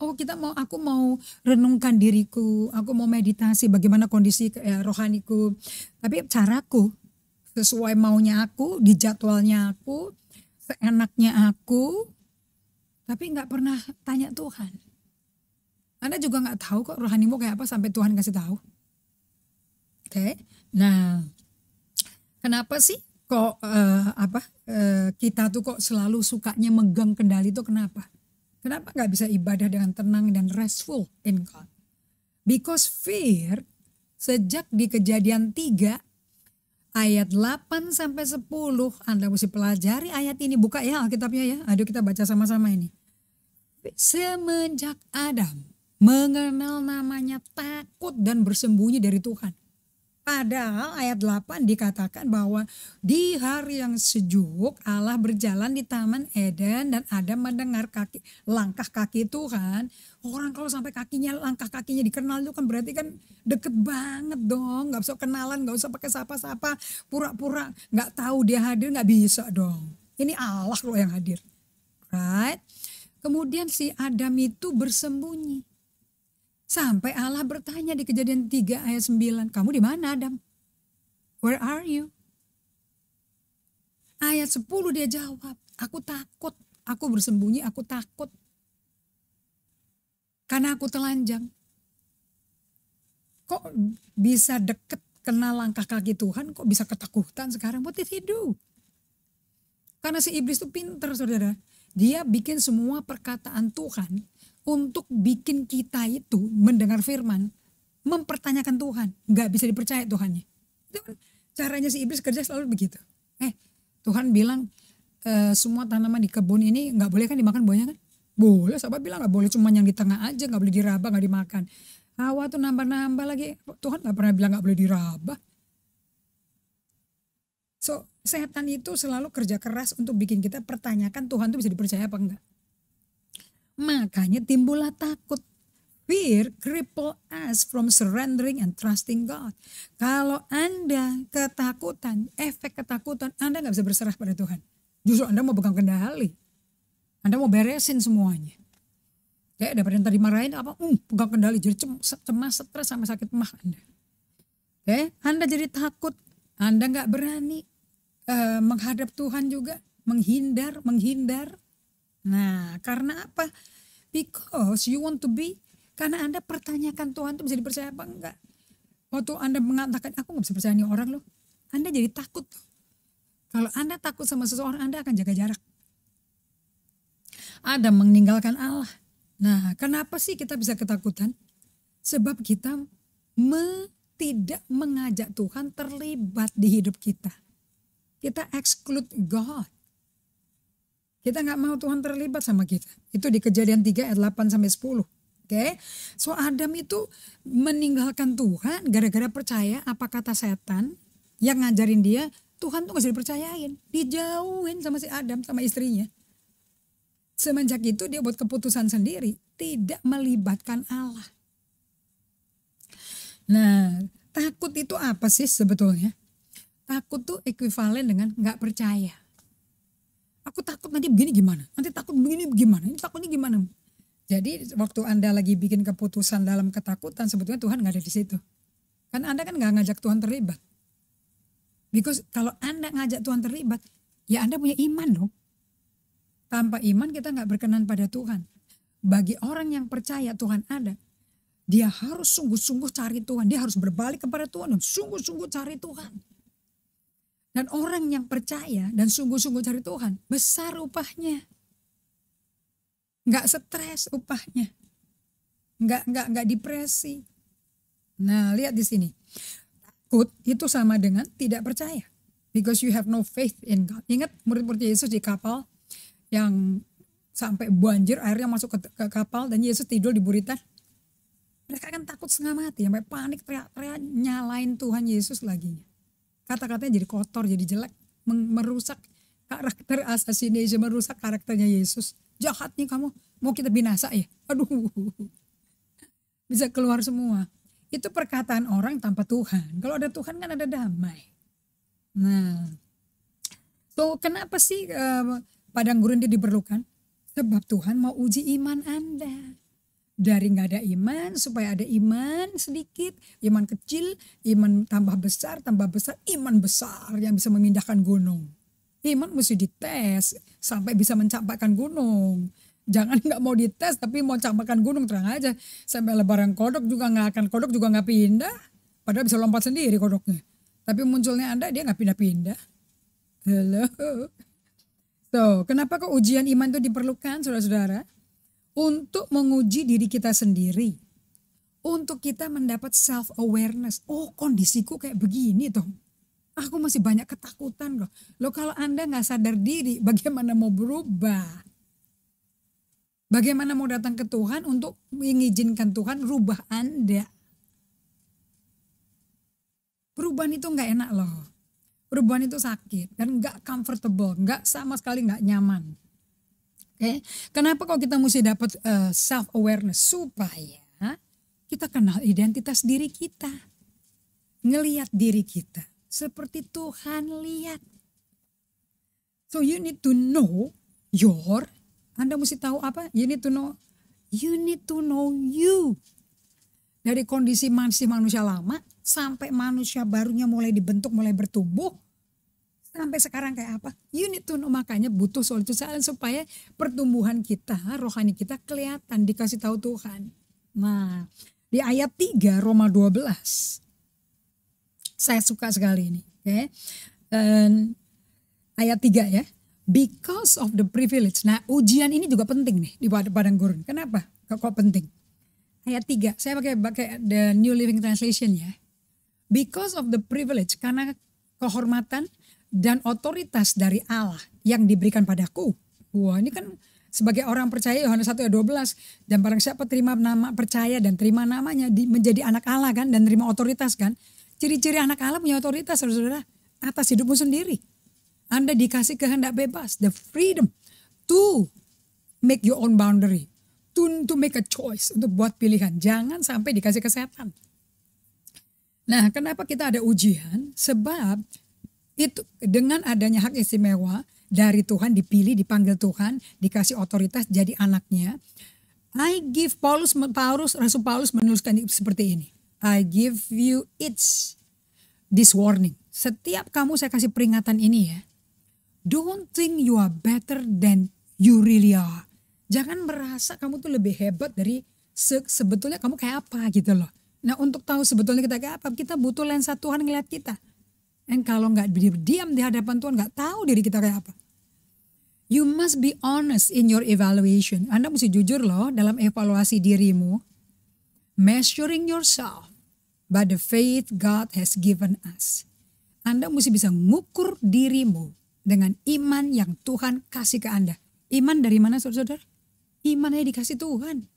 Oh kita mau, aku mau renungkan diriku, aku mau meditasi bagaimana kondisi eh, rohaniku. Tapi caraku sesuai maunya aku, di jadwalnya aku, seenaknya aku. Tapi nggak pernah tanya Tuhan. Anda juga nggak tahu kok rohanimu kayak apa sampai Tuhan kasih tahu. Oke. Okay. Nah, kenapa sih kok uh, apa uh, kita tuh kok selalu sukanya megang kendali itu kenapa? Kenapa nggak bisa ibadah dengan tenang dan restful in God? Because fear sejak di kejadian 3 ayat 8 sampai 10 Anda mesti pelajari ayat ini buka ya Alkitabnya ya aduh kita baca sama-sama ini semenjak Adam mengenal namanya takut dan bersembunyi dari Tuhan Padahal ayat 8 dikatakan bahwa di hari yang sejuk Allah berjalan di Taman Eden dan Adam mendengar kaki langkah kaki Tuhan. Orang kalau sampai kakinya langkah kakinya dikenal itu kan berarti kan deket banget dong. Gak usah kenalan, gak usah pakai sapa-sapa, pura-pura gak tahu dia hadir gak bisa dong. Ini Allah loh yang hadir. Right? Kemudian si Adam itu bersembunyi. Sampai Allah bertanya di kejadian 3 ayat 9, kamu di mana Adam? Where are you? Ayat 10 dia jawab, aku takut, aku bersembunyi, aku takut. Karena aku telanjang. Kok bisa deket kenal langkah kaki Tuhan, kok bisa ketakutan sekarang? What did he do? Karena si iblis itu pinter saudara. Dia bikin semua perkataan Tuhan untuk bikin kita itu mendengar firman, mempertanyakan Tuhan, nggak bisa dipercaya Tuhannya. Itu kan caranya si iblis kerja selalu begitu. Eh, Tuhan bilang e, semua tanaman di kebun ini nggak boleh kan dimakan buahnya kan? Boleh, sahabat bilang nggak boleh, cuma yang di tengah aja nggak boleh diraba nggak dimakan. Hawa tuh nambah-nambah lagi. Tuhan nggak pernah bilang nggak boleh diraba. So, setan itu selalu kerja keras untuk bikin kita pertanyakan Tuhan tuh bisa dipercaya apa enggak. Makanya timbullah takut. Fear cripple us from surrendering and trusting God. Kalau Anda ketakutan, efek ketakutan, Anda nggak bisa berserah pada Tuhan. Justru Anda mau pegang kendali. Anda mau beresin semuanya. Kayak daripada yang tadi marahin apa, um, pegang kendali. Jadi cemas, stres, sama sakit mah Anda. Oke, ya, Anda jadi takut. Anda nggak berani uh, menghadap Tuhan juga. Menghindar, menghindar. Nah, karena apa? Because you want to be karena Anda pertanyakan Tuhan itu bisa dipercaya apa enggak. Waktu Anda mengatakan aku nggak bisa percaya ini orang loh, Anda jadi takut. Kalau Anda takut sama seseorang, Anda akan jaga jarak. Adam meninggalkan Allah. Nah, kenapa sih kita bisa ketakutan? Sebab kita me, tidak mengajak Tuhan terlibat di hidup kita. Kita exclude God. Kita nggak mau Tuhan terlibat sama kita. Itu di kejadian 3 ayat 8 sampai 10. Oke, okay? so Adam itu meninggalkan Tuhan gara-gara percaya apa kata setan yang ngajarin dia Tuhan tuh gak bisa dipercayain, dijauhin sama si Adam sama istrinya. Semenjak itu dia buat keputusan sendiri, tidak melibatkan Allah. Nah, takut itu apa sih sebetulnya? Takut tuh ekuivalen dengan nggak percaya aku takut nanti begini gimana nanti takut begini gimana ini takutnya gimana jadi waktu anda lagi bikin keputusan dalam ketakutan sebetulnya Tuhan nggak ada di situ kan anda kan nggak ngajak Tuhan terlibat because kalau anda ngajak Tuhan terlibat ya anda punya iman dong tanpa iman kita nggak berkenan pada Tuhan bagi orang yang percaya Tuhan ada dia harus sungguh-sungguh cari Tuhan dia harus berbalik kepada Tuhan dan sungguh-sungguh cari Tuhan dan orang yang percaya dan sungguh-sungguh cari Tuhan, besar upahnya. Nggak stres upahnya. Nggak, nggak, nggak depresi. Nah, lihat di sini. Takut itu sama dengan tidak percaya. Because you have no faith in God. Ingat murid-murid Yesus di kapal yang sampai banjir airnya masuk ke, ke kapal dan Yesus tidur di buritan mereka kan takut setengah mati sampai panik teriak-teriak nyalain Tuhan Yesus lagi kata-katanya jadi kotor, jadi jelek, merusak karakter assassination, merusak karakternya Yesus. jahatnya kamu, mau kita binasa ya? Aduh, (laughs) bisa keluar semua. Itu perkataan orang tanpa Tuhan. Kalau ada Tuhan kan ada damai. Nah, tuh kenapa sih uh, padang gurun dia diperlukan? Sebab Tuhan mau uji iman Anda dari nggak ada iman supaya ada iman sedikit, iman kecil, iman tambah besar, tambah besar, iman besar yang bisa memindahkan gunung. Iman mesti dites sampai bisa mencapakan gunung. Jangan (laughs) nggak mau dites tapi mau campakkan gunung terang aja. Sampai lebaran kodok juga nggak akan kodok juga nggak pindah. Padahal bisa lompat sendiri kodoknya. Tapi munculnya anda dia nggak pindah-pindah. Hello. (laughs) So, kenapa kok ujian iman itu diperlukan, saudara-saudara? untuk menguji diri kita sendiri. Untuk kita mendapat self awareness. Oh kondisiku kayak begini tuh. Aku masih banyak ketakutan loh. Loh kalau Anda nggak sadar diri (laughs) bagaimana mau berubah? Bagaimana mau datang ke Tuhan untuk mengizinkan Tuhan rubah Anda? Perubahan itu nggak enak loh. Perubahan itu sakit dan nggak comfortable, nggak sama sekali nggak nyaman. Okay? Eh, kenapa kok kita mesti dapat uh, eh, self awareness supaya kita kenal identitas diri kita, ngelihat diri kita seperti Tuhan lihat. So you need to know your, Anda mesti tahu apa? You need to know, you need to know you. Dari kondisi manusia manusia lama sampai manusia barunya mulai dibentuk, mulai bertumbuh, sampai sekarang kayak apa you need to know makanya butuh itu soal supaya pertumbuhan kita rohani kita kelihatan dikasih tahu Tuhan nah di ayat 3 Roma 12 saya suka sekali ini oke okay? Um, ayat 3 ya because of the privilege nah ujian ini juga penting nih di padang gurun kenapa kok, kok penting ayat 3 saya pakai pakai the New Living Translation ya because of the privilege karena kehormatan dan otoritas dari Allah yang diberikan padaku. Wah ini kan sebagai orang percaya Yohanes 1 ayat 12 dan barang siapa terima nama percaya dan terima namanya di, menjadi anak Allah kan dan terima otoritas kan. Ciri-ciri anak Allah punya otoritas saudara-saudara atas hidupmu sendiri. Anda dikasih kehendak bebas, the freedom to make your own boundary, to, to make a choice, untuk buat pilihan. Jangan sampai dikasih kesehatan. Nah, kenapa kita ada ujian? Sebab itu dengan adanya hak istimewa dari Tuhan dipilih dipanggil Tuhan dikasih otoritas jadi anaknya I give Paulus Paulus Rasul Paulus menuliskan seperti ini I give you its this warning setiap kamu saya kasih peringatan ini ya don't think you are better than you really are jangan merasa kamu tuh lebih hebat dari se sebetulnya kamu kayak apa gitu loh nah untuk tahu sebetulnya kita kayak apa kita butuh lensa Tuhan ngeliat kita dan kalau nggak diam di hadapan Tuhan, nggak tahu diri kita kayak apa. You must be honest in your evaluation. Anda mesti jujur loh dalam evaluasi dirimu. Measuring yourself by the faith God has given us. Anda mesti bisa ngukur dirimu dengan iman yang Tuhan kasih ke Anda. Iman dari mana saudara-saudara? Iman yang dikasih Tuhan.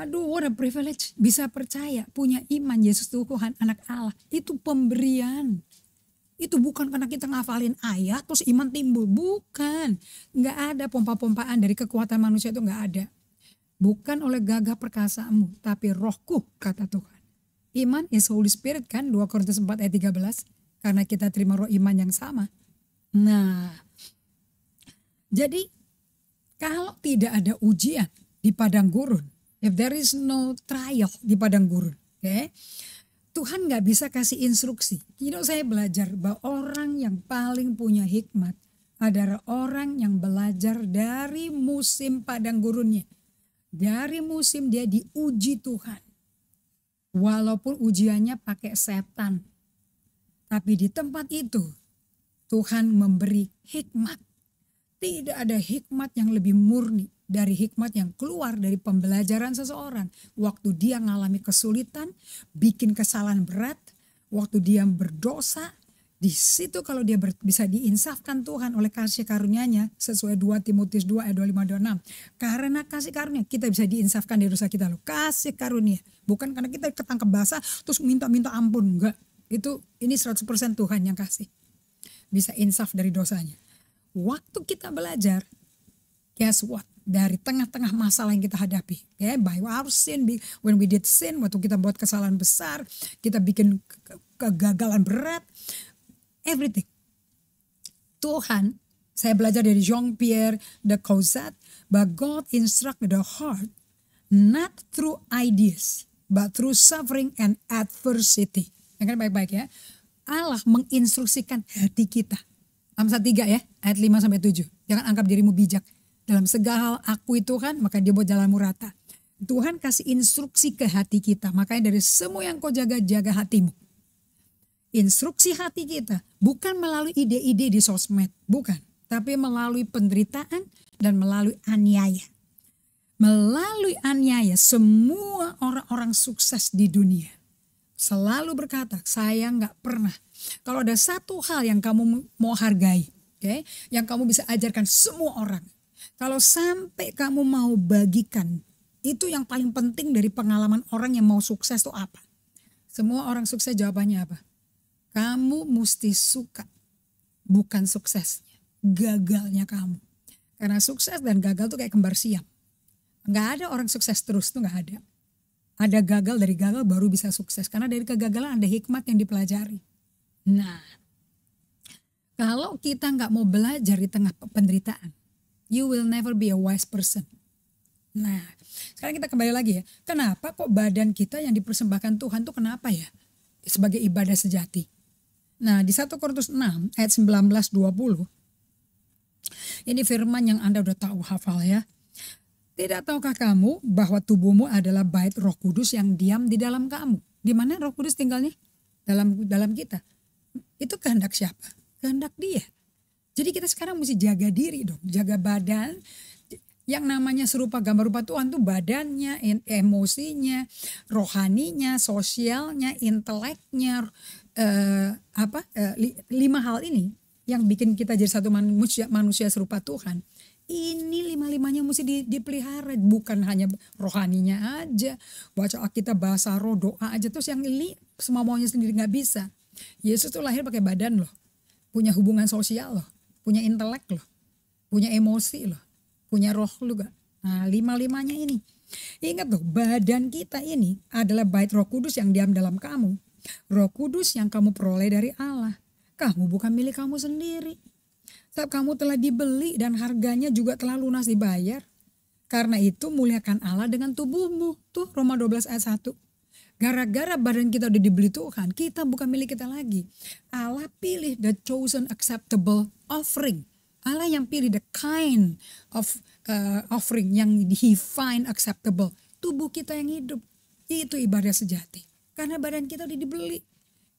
Aduh, what a privilege. Bisa percaya, punya iman Yesus Tuhan, anak Allah. Itu pemberian. Itu bukan karena kita ngafalin ayat terus iman timbul. Bukan. Nggak ada pompa-pompaan dari kekuatan manusia itu nggak ada. Bukan oleh gagah perkasamu, tapi rohku, kata Tuhan. Iman is Holy Spirit kan, 2 Korintus 4 ayat 13. Karena kita terima roh iman yang sama. Nah, jadi kalau tidak ada ujian di padang gurun, if there is no trial di padang gurun, oke? Okay? Tuhan nggak bisa kasih instruksi. know, saya belajar bahwa orang yang paling punya hikmat adalah orang yang belajar dari musim padang gurunnya. Dari musim dia diuji Tuhan. Walaupun ujiannya pakai setan. Tapi di tempat itu Tuhan memberi hikmat. Tidak ada hikmat yang lebih murni dari hikmat yang keluar dari pembelajaran seseorang. Waktu dia mengalami kesulitan, bikin kesalahan berat, waktu dia berdosa, di situ kalau dia ber, bisa diinsafkan Tuhan oleh kasih karunia-Nya sesuai 2 Timotius 2 ayat 25 26. Karena kasih karunia kita bisa diinsafkan dari dosa kita loh. Kasih karunia, bukan karena kita ketangkep basah terus minta-minta ampun enggak. Itu ini 100% Tuhan yang kasih. Bisa insaf dari dosanya. Waktu kita belajar, guess what? dari tengah-tengah masalah yang kita hadapi. Ya, okay? by our sin, when we did sin, waktu kita buat kesalahan besar, kita bikin kegagalan berat, everything. Tuhan, saya belajar dari Jean-Pierre de Cousat, but God instruct the heart not through ideas, but through suffering and adversity. Dengar ya kan? baik-baik ya. Allah menginstruksikan hati kita. Amsal 3 ya, ayat 5 sampai 7. Jangan anggap dirimu bijak dalam segala hal aku itu kan, maka dia buat jalanmu rata. Tuhan kasih instruksi ke hati kita. Makanya dari semua yang kau jaga, jaga hatimu. Instruksi hati kita bukan melalui ide-ide di sosmed, bukan. Tapi melalui penderitaan dan melalui aniaya. Melalui aniaya semua orang-orang sukses di dunia selalu berkata, saya nggak pernah. Kalau ada satu hal yang kamu mau hargai, oke, okay, yang kamu bisa ajarkan semua orang, kalau sampai kamu mau bagikan, itu yang paling penting dari pengalaman orang yang mau sukses itu apa? Semua orang sukses jawabannya apa? Kamu mesti suka, bukan suksesnya, gagalnya kamu. Karena sukses dan gagal tuh kayak kembar siam. Nggak ada orang sukses terus tuh nggak ada. Ada gagal dari gagal baru bisa sukses. Karena dari kegagalan ada hikmat yang dipelajari. Nah, kalau kita nggak mau belajar di tengah penderitaan, you will never be a wise person. Nah, sekarang kita kembali lagi ya. Kenapa kok badan kita yang dipersembahkan Tuhan tuh kenapa ya? Sebagai ibadah sejati. Nah, di 1 Korintus 6 ayat 19 20 ini firman yang Anda udah tahu hafal ya. Tidak tahukah kamu bahwa tubuhmu adalah bait Roh Kudus yang diam di dalam kamu? Di mana Roh Kudus tinggalnya? Dalam dalam kita. Itu kehendak siapa? Kehendak Dia. Jadi kita sekarang mesti jaga diri dong, jaga badan. Yang namanya serupa gambar rupa Tuhan tuh badannya, emosinya, rohaninya, sosialnya, inteleknya, eh, apa eh, lima hal ini yang bikin kita jadi satu manusia, manusia serupa Tuhan ini lima-limanya mesti dipelihara bukan hanya rohaninya aja baca kita bahasa roh doa aja terus yang ini semua maunya sendiri nggak bisa Yesus tuh lahir pakai badan loh punya hubungan sosial loh punya intelek loh, punya emosi loh, punya roh juga. Nah, lima-limanya ini. Ingat loh, badan kita ini adalah bait roh kudus yang diam dalam kamu. Roh kudus yang kamu peroleh dari Allah. Kamu bukan milik kamu sendiri. Sebab kamu telah dibeli dan harganya juga telah lunas dibayar. Karena itu muliakan Allah dengan tubuhmu. Tuh Roma 12 ayat 1. Gara-gara badan kita udah dibeli Tuhan, kita bukan milik kita lagi. Allah pilih the chosen acceptable offering. Allah yang pilih the kind of uh, offering yang he find acceptable. Tubuh kita yang hidup, itu ibadah sejati. Karena badan kita udah dibeli.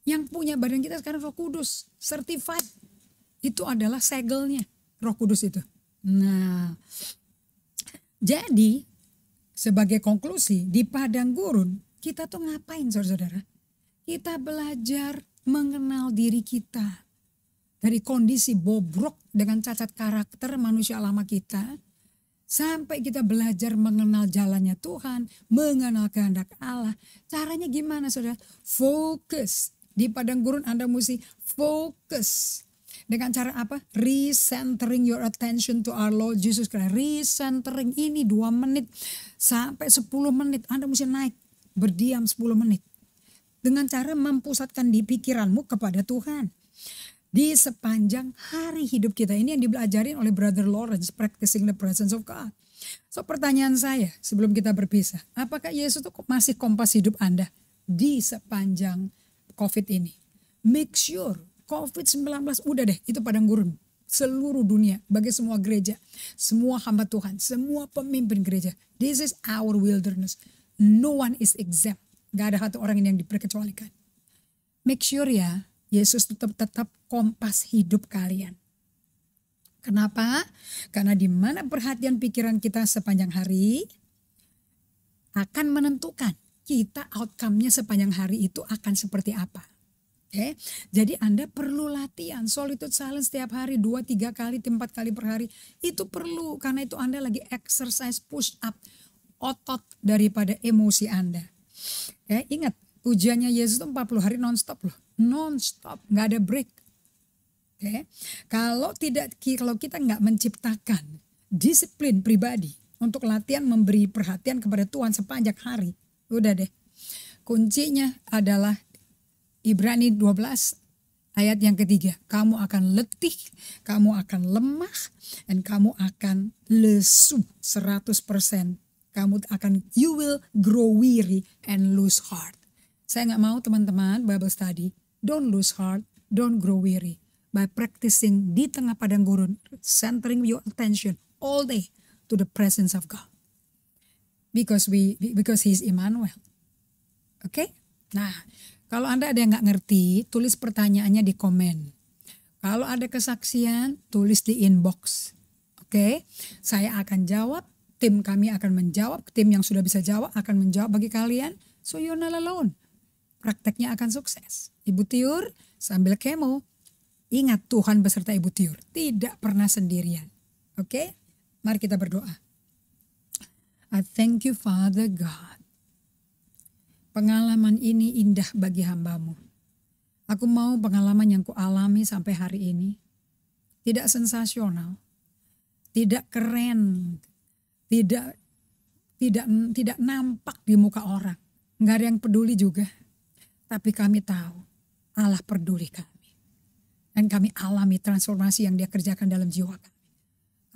Yang punya badan kita sekarang roh kudus, certified. Itu adalah segelnya roh kudus itu. Nah, jadi sebagai konklusi di padang gurun kita tuh ngapain saudara-saudara? Kita belajar mengenal diri kita. Dari kondisi bobrok dengan cacat karakter manusia lama kita. Sampai kita belajar mengenal jalannya Tuhan, mengenal kehendak Allah. Caranya gimana saudara? Fokus. Di padang gurun Anda mesti fokus. Dengan cara apa? Recentering your attention to our Lord Jesus Christ. Recentering ini dua menit sampai 10 menit. Anda mesti naik berdiam 10 menit dengan cara mempusatkan di pikiranmu kepada Tuhan. Di sepanjang hari hidup kita ini yang dibelajarin oleh Brother Lawrence, Practicing the Presence of God. So pertanyaan saya sebelum kita berpisah, apakah Yesus itu masih kompas hidup Anda di sepanjang COVID ini? Make sure COVID-19 udah deh itu padang gurun seluruh dunia, bagi semua gereja, semua hamba Tuhan, semua pemimpin gereja. This is our wilderness no one is exempt. Gak ada satu orang yang diperkecualikan. Make sure ya, Yesus tetap tetap kompas hidup kalian. Kenapa? Karena di mana perhatian pikiran kita sepanjang hari akan menentukan kita outcome-nya sepanjang hari itu akan seperti apa. Oke, okay? jadi Anda perlu latihan solitude silence setiap hari dua tiga kali, empat kali per hari itu perlu karena itu Anda lagi exercise push up otot daripada emosi Anda. Ya, ingat, ujiannya Yesus itu 40 hari nonstop loh. Nonstop, nggak ada break. Oke. Ya, kalau tidak kalau kita nggak menciptakan disiplin pribadi untuk latihan memberi perhatian kepada Tuhan sepanjang hari, udah deh. Kuncinya adalah Ibrani 12 ayat yang ketiga. Kamu akan letih, kamu akan lemah, dan kamu akan lesu 100% kamu akan you will grow weary and lose heart. Saya nggak mau teman-teman Bible study don't lose heart, don't grow weary by practicing di tengah padang gurun, centering your attention all day to the presence of God. Because we because he is Emmanuel. Oke? Okay? Nah, kalau Anda ada yang nggak ngerti, tulis pertanyaannya di komen. Kalau ada kesaksian, tulis di inbox. Oke? Okay? Saya akan jawab tim kami akan menjawab, tim yang sudah bisa jawab akan menjawab bagi kalian. So you're not alone. Prakteknya akan sukses. Ibu Tiur sambil kemo, ingat Tuhan beserta Ibu Tiur. Tidak pernah sendirian. Oke, okay? mari kita berdoa. I thank you Father God. Pengalaman ini indah bagi hambamu. Aku mau pengalaman yang ku alami sampai hari ini. Tidak sensasional, tidak keren, tidak tidak tidak nampak di muka orang nggak ada yang peduli juga tapi kami tahu Allah peduli kami dan kami alami transformasi yang dia kerjakan dalam jiwa kami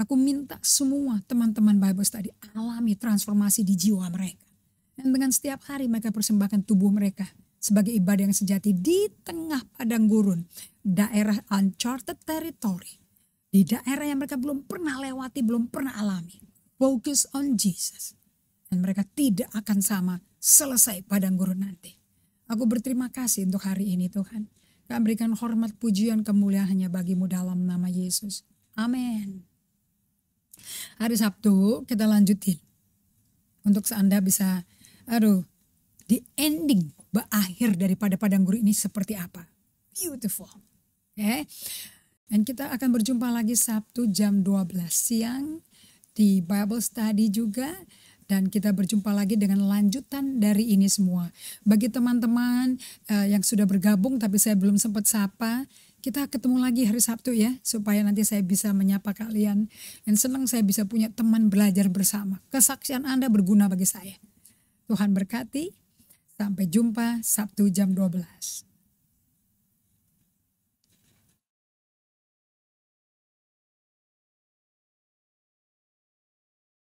aku minta semua teman-teman Bible Study alami transformasi di jiwa mereka dan dengan setiap hari mereka persembahkan tubuh mereka sebagai ibadah yang sejati di tengah padang gurun, daerah uncharted territory, di daerah yang mereka belum pernah lewati, belum pernah alami. Focus on Jesus. Dan mereka tidak akan sama selesai padang gurun nanti. Aku berterima kasih untuk hari ini Tuhan. Kami berikan hormat pujian kemuliaan hanya bagimu dalam nama Yesus. Amin. Hari Sabtu kita lanjutin. Untuk Anda bisa, aduh, di ending, berakhir daripada padang guru ini seperti apa. Beautiful. Oke. Eh? Okay? Dan kita akan berjumpa lagi Sabtu jam 12 siang di Bible Study juga dan kita berjumpa lagi dengan lanjutan dari ini semua. Bagi teman-teman uh, yang sudah bergabung tapi saya belum sempat sapa, kita ketemu lagi hari Sabtu ya supaya nanti saya bisa menyapa kalian dan senang saya bisa punya teman belajar bersama. Kesaksian Anda berguna bagi saya. Tuhan berkati. Sampai jumpa Sabtu jam 12.